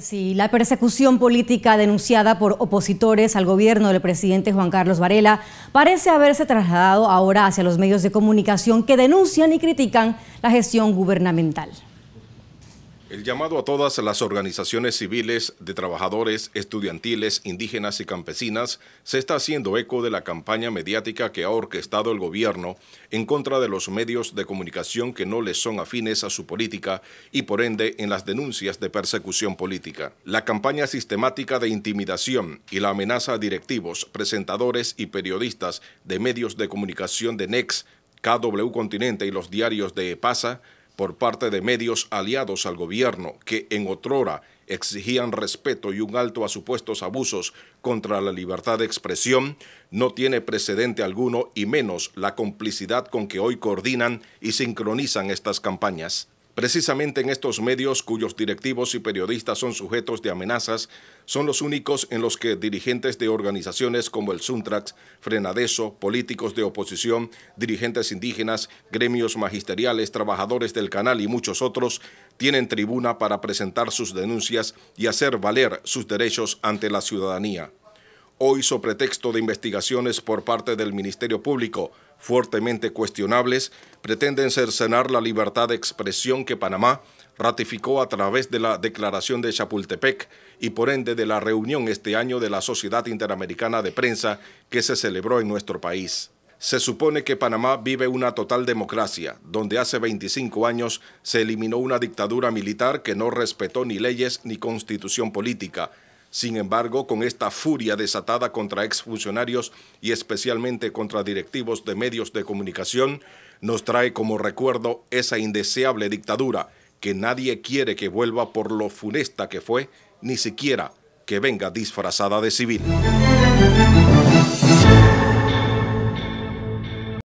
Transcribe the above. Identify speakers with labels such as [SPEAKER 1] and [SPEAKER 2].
[SPEAKER 1] Sí, la persecución política denunciada por opositores al gobierno del presidente Juan Carlos Varela parece haberse trasladado ahora hacia los medios de comunicación que denuncian y critican la gestión gubernamental.
[SPEAKER 2] El llamado a todas las organizaciones civiles de trabajadores, estudiantiles, indígenas y campesinas se está haciendo eco de la campaña mediática que ha orquestado el gobierno en contra de los medios de comunicación que no les son afines a su política y por ende en las denuncias de persecución política. La campaña sistemática de intimidación y la amenaza a directivos, presentadores y periodistas de medios de comunicación de NEX, KW Continente y los diarios de EPASA por parte de medios aliados al gobierno que en otrora exigían respeto y un alto a supuestos abusos contra la libertad de expresión, no tiene precedente alguno y menos la complicidad con que hoy coordinan y sincronizan estas campañas. Precisamente en estos medios cuyos directivos y periodistas son sujetos de amenazas, son los únicos en los que dirigentes de organizaciones como el Suntrax, Frenadeso, políticos de oposición, dirigentes indígenas, gremios magisteriales, trabajadores del canal y muchos otros tienen tribuna para presentar sus denuncias y hacer valer sus derechos ante la ciudadanía hoy sobre pretexto de investigaciones por parte del Ministerio Público fuertemente cuestionables, pretenden cercenar la libertad de expresión que Panamá ratificó a través de la Declaración de Chapultepec y por ende de la reunión este año de la Sociedad Interamericana de Prensa que se celebró en nuestro país. Se supone que Panamá vive una total democracia, donde hace 25 años se eliminó una dictadura militar que no respetó ni leyes ni constitución política, sin embargo, con esta furia desatada contra exfuncionarios y especialmente contra directivos de medios de comunicación, nos trae como recuerdo esa indeseable dictadura que nadie quiere que vuelva por lo funesta que fue, ni siquiera que venga disfrazada de civil.